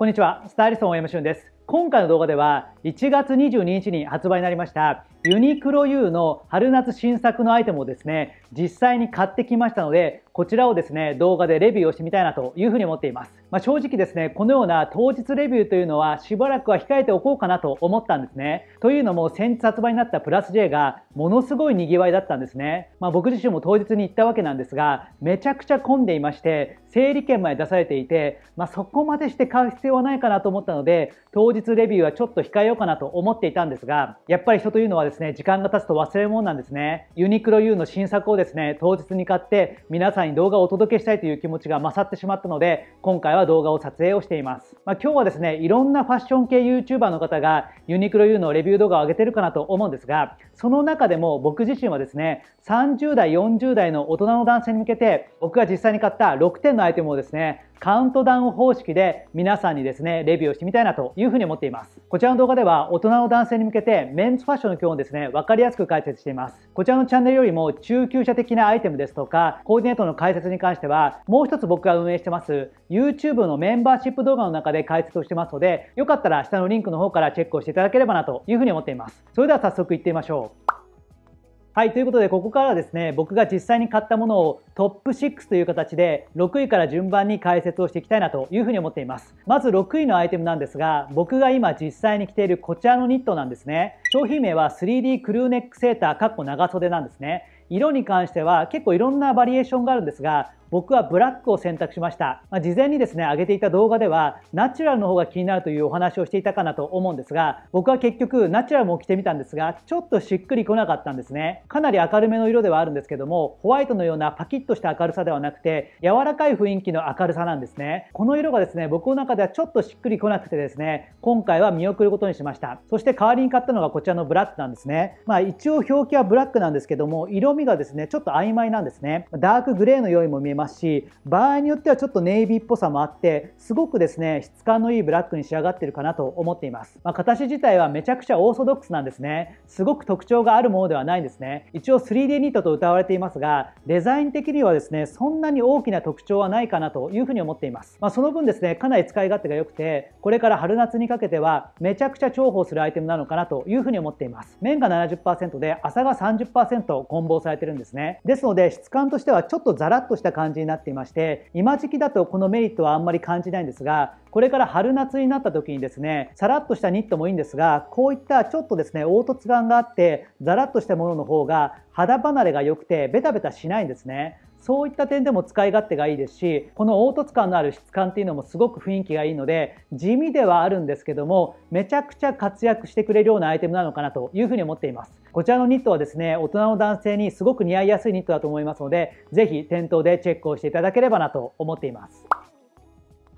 こんにちは。スタイリストの大山俊です。今回の動画では1月22日に発売になりましたユニクロ U の春夏新作のアイテムをですね、実際に買ってきましたので、こちらをですね、動画でレビューをしてみたいなというふうに思っています。まあ、正直ですね、このような当日レビューというのはしばらくは控えておこうかなと思ったんですね。というのも先日発売になったプラス J がものすごい賑わいだったんですね。まあ、僕自身も当日に行ったわけなんですが、めちゃくちゃ混んでいまして、整理券まで出されていて、まあ、そこまでして買う必要はないかなと思ったので、当日日レビューはちょっと控えようかなと思っていたんですが、やっぱり人というのはですね、時間が経つと忘れ物なんですね。ユニクロ U の新作をですね、当日に買って皆さんに動画をお届けしたいという気持ちが勝ってしまったので、今回は動画を撮影をしています。まあ、今日はですね、いろんなファッション系 YouTuber の方がユニクロ U のレビュー動画を上げてるかなと思うんですが、その中でも僕自身はですね、30代、40代の大人の男性に向けて、僕が実際に買った6点のアイテムをですね、カウントダウン方式で皆さんにですね、レビューをしてみたいなというふうに思っています。こちらの動画では大人の男性に向けてメンズファッションの基本をですね、わかりやすく解説しています。こちらのチャンネルよりも中級者的なアイテムですとか、コーディネートの解説に関しては、もう一つ僕が運営してます YouTube のメンバーシップ動画の中で解説をしてますので、よかったら下のリンクの方からチェックをしていただければなというふうに思っています。それでは早速いってみましょう。はい、ということで、ここからはですね、僕が実際に買ったものをトップ6という形で、6位から順番に解説をしていきたいなというふうに思っています。まず6位のアイテムなんですが、僕が今実際に着ているこちらのニットなんですね。商品名は 3D クルーネックセーター、かっこ長袖なんですね。色に関しては結構いろんなバリエーションがあるんですが僕はブラックを選択しました。まあ、事前にですね、上げていた動画では、ナチュラルの方が気になるというお話をしていたかなと思うんですが、僕は結局、ナチュラルも着てみたんですが、ちょっとしっくりこなかったんですね。かなり明るめの色ではあるんですけども、ホワイトのようなパキッとした明るさではなくて、柔らかい雰囲気の明るさなんですね。この色がですね、僕の中ではちょっとしっくりこなくてですね、今回は見送ることにしました。そして代わりに買ったのがこちらのブラックなんですね。まあ一応表記はブラックなんですけども、色味がですね、ちょっと曖昧なんですね。ダークグレーのようにも見えますし場合によってはちょっとネイビーっぽさもあってすごくですね質感のいいブラックに仕上がってるかなと思っています、まあ、形自体はめちゃくちゃオーソドックスなんですねすごく特徴があるものではないんですね一応 3D ニットと歌われていますがデザイン的にはですねそんなに大きな特徴はないかなというふうに思っています、まあ、その分ですねかなり使い勝手が良くてこれから春夏にかけてはめちゃくちゃ重宝するアイテムなのかなというふうに思っています綿が70%で麻が30%混紡されてるんですねですので質感としてはちょっとザラッとした感じ感じになっていまして今時期だとこのメリットはあんまり感じないんですがこれから春夏になった時にですねさらっとしたニットもいいんですがこういったちょっとですね凹凸感があってザラッとしたものの方が肌離れが良くてベタベタしないんですねそういった点でも使い勝手がいいですしこの凹凸感のある質感っていうのもすごく雰囲気がいいので地味ではあるんですけどもめちゃくちゃ活躍してくれるようなアイテムなのかなというふうに思っていますこちらのニットはですね大人の男性にすごく似合いやすいニットだと思いますので是非店頭でチェックをしていただければなと思っています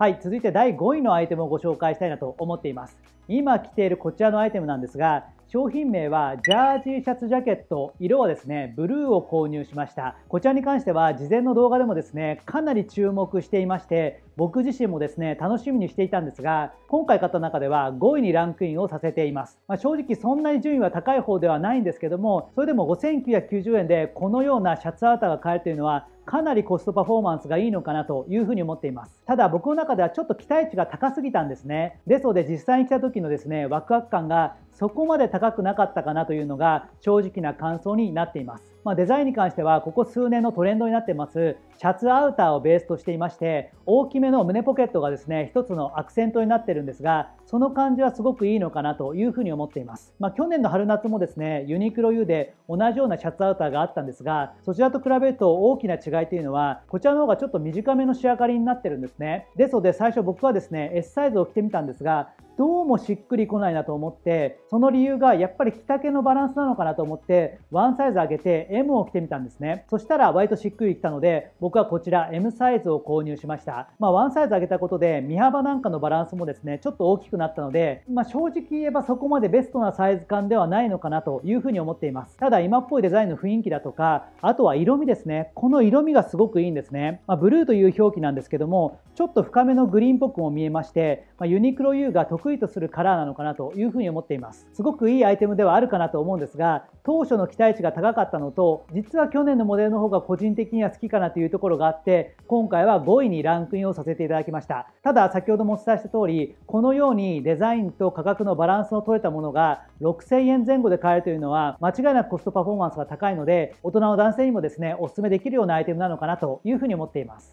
はい、続いて第5位のアイテムをご紹介したいなと思っています。今着ているこちらのアイテムなんですが、商品名はジャージーシャツジャケット色はですねブルーを購入しましたこちらに関しては事前の動画でもですねかなり注目していまして僕自身もですね楽しみにしていたんですが今回買った中では5位にランクインをさせています、まあ、正直そんなに順位は高い方ではないんですけどもそれでも5990円でこのようなシャツアウターが買えるというのはかなりコストパフォーマンスがいいのかなというふうに思っています。ただ僕の中ではちょっと期待値が高すぎたんですね。ですので実際に来た時のですね、ワクワク感がそこまで高くなかったかなというのが正直な感想になっています。まあ、デザインに関してはここ数年のトレンドになってますシャツアウターをベースとしていまして大きめの胸ポケットがですね一つのアクセントになってるんですがその感じはすごくいいのかなというふうに思っています、まあ、去年の春夏もですねユニクロ U で同じようなシャツアウターがあったんですがそちらと比べると大きな違いというのはこちらの方がちょっと短めの仕上がりになってるんですねですので最初僕はですね S サイズを着てみたんですがどうもしっくりこないなと思ってその理由がやっぱり着丈のバランスなのかなと思ってワンサイズ上げて M を着てみたんですねそしたら割としっくりきたので僕はこちら M サイズを購入しましたまあワンサイズ上げたことで身幅なんかのバランスもですねちょっと大きくなったのでまあ、正直言えばそこまでベストなサイズ感ではないのかなというふうに思っていますただ今っぽいデザインの雰囲気だとかあとは色味ですねこの色味がすごくいいんですね、まあ、ブルーという表記なんですけどもちょっと深めのグリーンっぽくも見えまして、まあ、ユニクロ U が得意意とするカラーなのかなというふうに思っていますすごくいいアイテムではあるかなと思うんですが当初の期待値が高かったのと実は去年のモデルの方が個人的には好きかなというところがあって今回は5位にランクインをさせていただきましたただ先ほどもお伝えした通りこのようにデザインと価格のバランスの取れたものが6000円前後で買えるというのは間違いなくコストパフォーマンスが高いので大人の男性にもですねおすすめできるようなアイテムなのかなというふうに思っています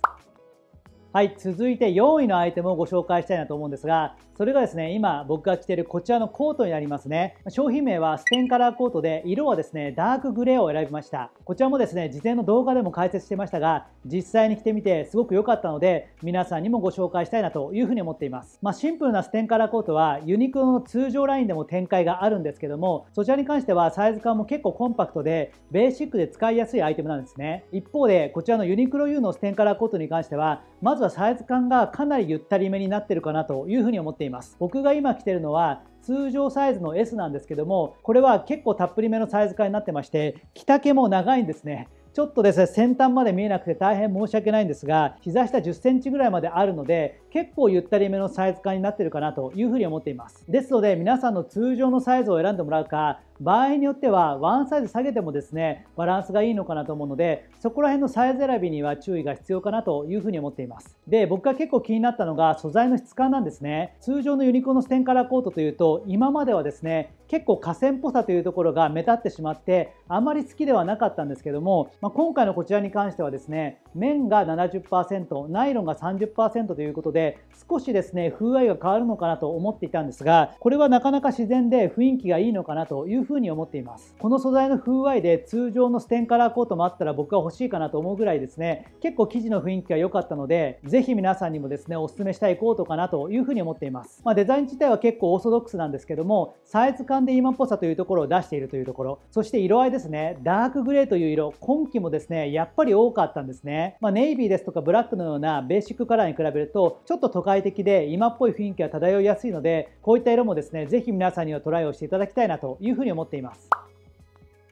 はい、続いて4位のアイテムをご紹介したいなと思うんですが、それがですね、今僕が着てるこちらのコートになりますね。商品名はステンカラーコートで、色はですね、ダークグレーを選びました。こちらもですね、事前の動画でも解説してましたが、実際に着てみてすごく良かったので、皆さんにもご紹介したいなというふうに思っています。まあ、シンプルなステンカラーコートは、ユニクロの通常ラインでも展開があるんですけども、そちらに関してはサイズ感も結構コンパクトで、ベーシックで使いやすいアイテムなんですね。一方で、こちらのユニクロ U のステンカラーコートに関しては、まずはサイズ感がかなりゆったりめになってるかなというふうに思っています。います僕が今着てるのは通常サイズの S なんですけどもこれは結構たっぷりめのサイズ感になってまして着丈も長いんですねちょっとですね先端まで見えなくて大変申し訳ないんですが膝下10センチぐらいまであるので結構ゆったりめのサイズ感になってるかなというふうに思っていますですので皆さんの通常のサイズを選んでもらうか場合によってはワンサイズ下げてもですねバランスがいいのかなと思うのでそこら辺のサイズ選びには注意が必要かなというふうに思っていますで僕が結構気になったのが素材の質感なんですね通常のユニコーンのステンカラーコートというと今まではですね結構河川っぽさというところが目立ってしまってあまり好きではなかったんですけども、まあ、今回のこちらに関してはですね綿が70%ナイロンが30%ということでで少しですね風合いが変わるのかなと思っていたんですがこれはなかなか自然で雰囲気がいいのかなというふうに思っていますこの素材の風合いで通常のステンカラーコートもあったら僕は欲しいかなと思うぐらいですね結構生地の雰囲気が良かったのでぜひ皆さんにもですねおすすめしたいコートかなというふうに思っています、まあ、デザイン自体は結構オーソドックスなんですけどもサイズ感で今っぽさというところを出しているというところそして色合いですねダークグレーという色今季もですねやっぱり多かったんですね、まあ、ネイビーですとかブラックのようなベーシックカラーに比べるとちょっと都会的で今っぽい雰囲気が漂いやすいのでこういった色もですね是非皆さんにはトライをしていただきたいなというふうに思っています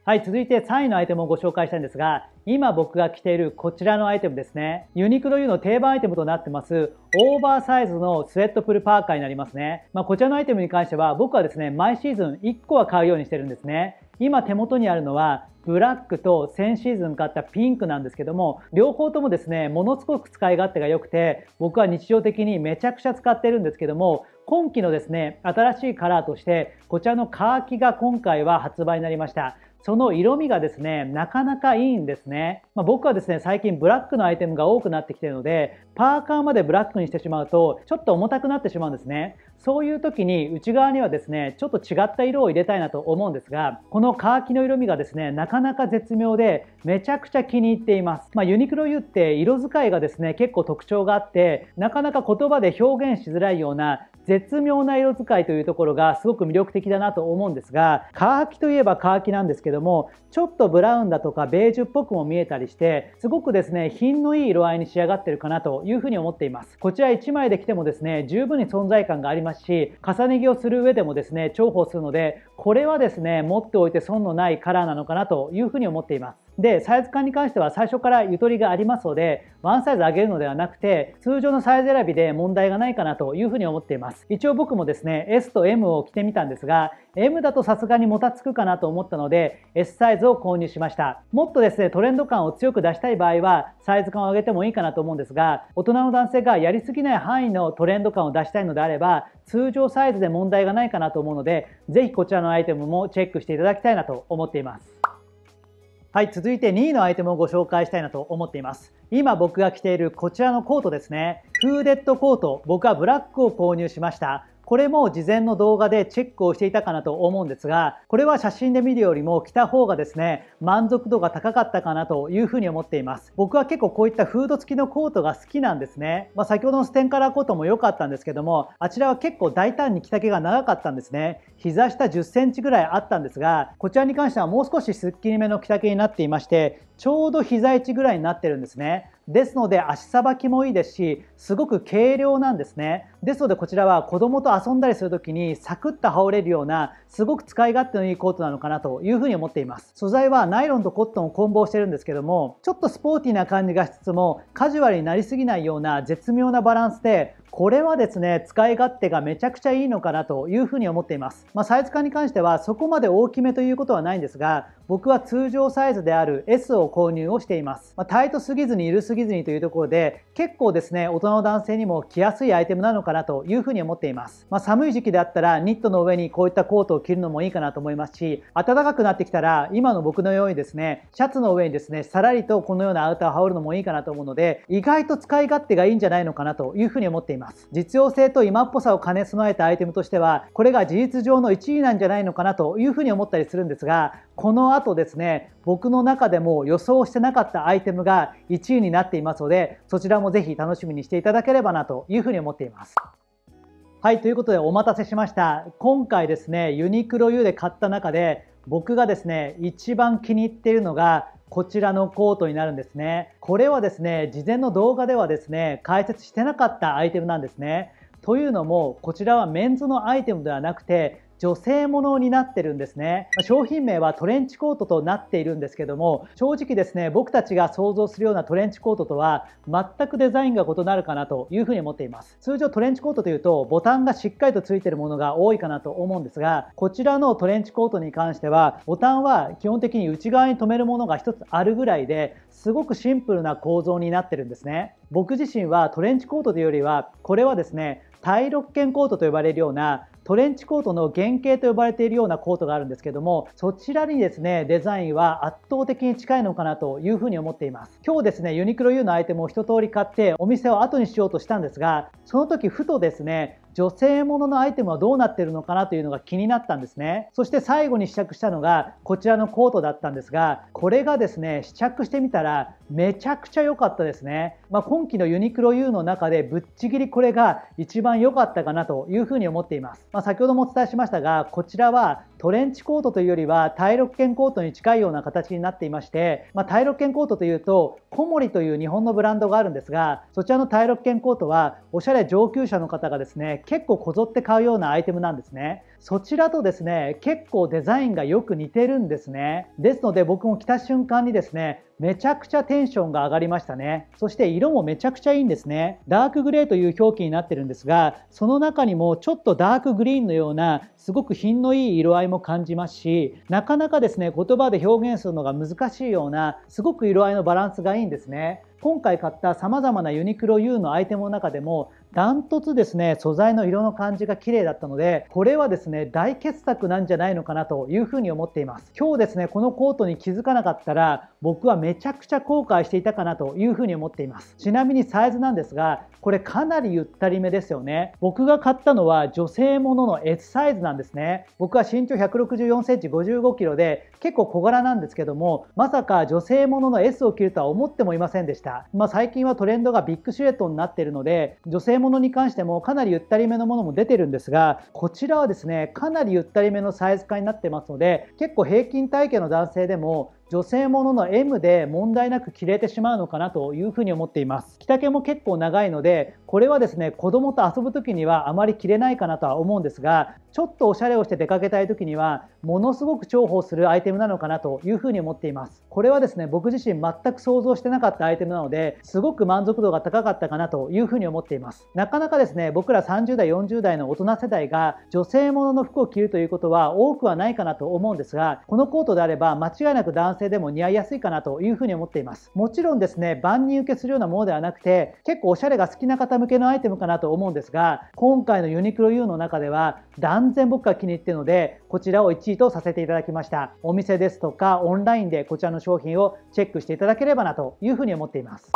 はい続いて3位のアイテムをご紹介したいんですが今僕が着ているこちらのアイテムですねユニクロ U の定番アイテムとなってますオーバーサイズのスウェットプルパーカーになりますね、まあ、こちらのアイテムに関しては僕はですね毎シーズン1個は買うようにしてるんですね今手元にあるのはブラックと先シーズン買ったピンクなんですけども両方ともですねものすごく使い勝手が良くて僕は日常的にめちゃくちゃ使ってるんですけども今季のですね新しいカラーとしてこちらのカーキが今回は発売になりましたその色味がですね、なかなかいいんですね。まあ、僕はですね、最近ブラックのアイテムが多くなってきてるので、パーカーまでブラックにしてしまうと、ちょっと重たくなってしまうんですね。そういう時に内側にはですね、ちょっと違った色を入れたいなと思うんですが、このカーキの色味がですね、なかなか絶妙で、めちゃくちゃ気に入っています。まあ、ユニクロ U って色使いがですね、結構特徴があって、なかなか言葉で表現しづらいような絶妙な色使いというところがすごく魅力的だなと思うんですがカーキといえばカーキなんですけどもちょっとブラウンだとかベージュっぽくも見えたりしてすごくですね品のいい色合いに仕上がってるかなというふうに思っていますこちら1枚で着てもですね十分に存在感がありますし重ね着をする上でもですね重宝するのでこれはですね持っておいて損のないカラーなのかなというふうに思っていますで、サイズ感に関しては最初からゆとりがありますので、ワンサイズ上げるのではなくて、通常のサイズ選びで問題がないかなというふうに思っています。一応僕もですね、S と M を着てみたんですが、M だとさすがにもたつくかなと思ったので、S サイズを購入しました。もっとですね、トレンド感を強く出したい場合は、サイズ感を上げてもいいかなと思うんですが、大人の男性がやりすぎない範囲のトレンド感を出したいのであれば、通常サイズで問題がないかなと思うので、ぜひこちらのアイテムもチェックしていただきたいなと思っています。はい、続いて2位のアイテムをご紹介したいなと思っています。今僕が着ているこちらのコートですね。フーデッドコート、僕はブラックを購入しました。これも事前の動画でチェックをしていたかなと思うんですがこれは写真で見るよりも着た方がですね満足度が高かったかなというふうに思っています僕は結構こういったフード付きのコートが好きなんですね、まあ、先ほどのステンカラーコートも良かったんですけどもあちらは結構大胆に着丈が長かったんですね膝下10センチぐらいあったんですがこちらに関してはもう少しすっきりめの着丈になっていましてちょうど膝位置ぐらいになってるんですねですので足さばきもいいですしすごく軽量なんですねですのでこちらは子供と遊んだりする時にサクッと羽織れるようなすごく使い勝手のいいコートなのかなというふうに思っています素材はナイロンとコットンを混合してるんですけどもちょっとスポーティーな感じがしつつもカジュアルになりすぎないような絶妙なバランスでこれはですね、使い勝手がめちゃくちゃいいのかなというふうに思っています。まあ、サイズ感に関してはそこまで大きめということはないんですが、僕は通常サイズである S を購入をしています。まあ、タイトすぎずに緩すぎずにというところで、結構ですね、大人の男性にも着やすいアイテムなのかなというふうに思っています。まあ、寒い時期であったら、ニットの上にこういったコートを着るのもいいかなと思いますし、暖かくなってきたら、今の僕のようにですね、シャツの上にですね、さらりとこのようなアウターを羽織るのもいいかなと思うので、意外と使い勝手がいいんじゃないのかなというふうに思っています。ます。実用性と今っぽさを兼ね備えたアイテムとしては、これが事実上の1位なんじゃないのかなというふうに思ったりするんですが、この後ですね、僕の中でも予想してなかったアイテムが1位になっていますので、そちらもぜひ楽しみにしていただければなというふうに思っています。はい、ということでお待たせしました。今回ですね、ユニクロ U で買った中で、僕がですね、一番気に入っているのが、こちらのコートになるんですね。これはですね、事前の動画ではですね、解説してなかったアイテムなんですね。というのも、こちらはメンズのアイテムではなくて、女性ものになってるんですね商品名はトレンチコートとなっているんですけども正直ですね僕たちが想像するようなトレンチコートとは全くデザインが異なるかなというふうに思っています通常トレンチコートというとボタンがしっかりとついてるものが多いかなと思うんですがこちらのトレンチコートに関してはボタンは基本的に内側に留めるものが1つあるぐらいですごくシンプルな構造になってるんですね僕自身はトレンチコートというよりはこれはですねッケンコートと呼ばれるようなトレンチコートの原型と呼ばれているようなコートがあるんですけどもそちらにですねデザインは圧倒的に近いのかなというふに思っています今日ですねユニクロ U のアイテムを一通り買ってお店を後にしようとしたんですがその時ふとですね女性もののアイテムはどうなってるのかなというのが気になったんですねそして最後に試着したのがこちらのコートだったんですがこれがですね試着してみたらめちゃくちゃ良かったですね。まあ、今期のユニクロ U の中でぶっちぎりこれが一番良かったかなというふうに思っています。まあ、先ほどもお伝えしましたが、こちらはトレンチコートというよりは体力圏コートに近いような形になっていまして、まあ、体力圏コートというとコモリという日本のブランドがあるんですがそちらの体力圏コートはおしゃれ上級者の方がですね結構こぞって買うようなアイテムなんですねそちらとですね、結構デザインがよく似てるんですね。ですので僕も着た瞬間にですね、めちゃくちゃテンションが上がりましたね。そして色もめちゃくちゃいいんですね。ダークグレーという表記になってるんですが、その中にもちょっとダークグリーンのようなすごく品のいい色合いも感じますし、なかなかですね、言葉で表現するのが難しいような、すごく色合いのバランスがいいんですね。今回買った様々なユニクロ U のアイテムの中でもダントツですね素材の色の感じが綺麗だったのでこれはですね大傑作なんじゃないのかなというふうに思っています今日ですねこのコートに気づかなかったら僕はめちゃくちゃ後悔していたかなというふうに思っていますちなみにサイズなんですがこれかなりゆったりめですよね僕が買ったのは女性ものの S サイズなんですね僕は身長164センチ55キロで結構小柄なんですけどもまさか女性ものの S を着るとは思ってもいませんでしたまあ、最近はトレンドがビッグシルエットになっているので女性も物に関してもかなりゆったりめのものも出てるんですがこちらはですねかなりゆったりめのサイズ感になってますので結構平均体型の男性でも女性ものの M で問題なく着れてしまうのかなというふに思っています着丈も結構長いのでこれはですね子供と遊ぶ時にはあまり着れないかなとは思うんですがちょっとおしゃれをして出かけたい時にはものすごく重宝するアイテムなのかなというふに思っていますこれはですね僕自身全く想像してなかったアイテムなのですごく満足度が高かったかなというふに思っていますなかなかですね僕ら30代40代の大人世代が女性ものの服を着るということは多くはないかなと思うんですがこのコートであれば間違いなく男性性でも似合いやすいかなというふうに思っていますもちろんですね万人受けするようなものではなくて結構おしゃれが好きな方向けのアイテムかなと思うんですが今回のユニクロ U の中では断然僕が気に入っているのでこちらを1位とさせていただきましたお店ですとかオンラインでこちらの商品をチェックしていただければなというふうに思っています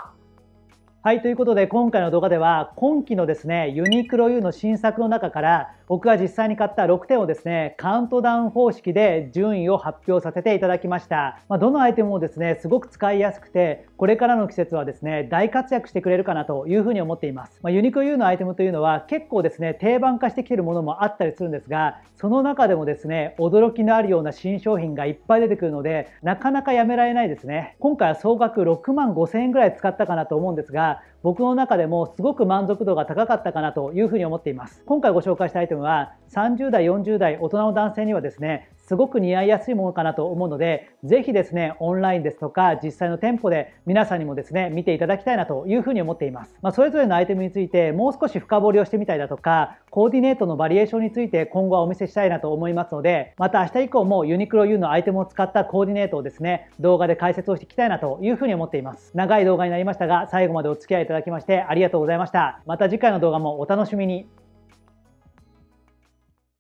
はい、ということで今回の動画では今期のですね、ユニクロ U の新作の中から僕が実際に買った6点をですね、カウントダウン方式で順位を発表させていただきました。まあ、どのアイテムもですね、すごく使いやすくて、これからの季節はですね、大活躍してくれるかなというふうに思っています。まあ、ユニクロ U のアイテムというのは結構ですね、定番化してきてるものもあったりするんですが、その中でもですね、驚きのあるような新商品がいっぱい出てくるので、なかなかやめられないですね。今回は総額6万5千円ぐらい使ったかなと思うんですが、が僕の中でもすごく満足度が高かったかなというふうに思っています今回ご紹介したアイテムは30代40代大人の男性にはですねすごく似合いやすいものかなと思うので、ぜひですね、オンラインですとか、実際の店舗で皆さんにもですね、見ていただきたいなというふうに思っています。まあ、それぞれのアイテムについて、もう少し深掘りをしてみたりだとか、コーディネートのバリエーションについて今後はお見せしたいなと思いますので、また明日以降もユニクロ U のアイテムを使ったコーディネートをですね、動画で解説をしていきたいなというふうに思っています。長い動画になりましたが、最後までお付き合いいただきましてありがとうございました。また次回の動画もお楽しみに。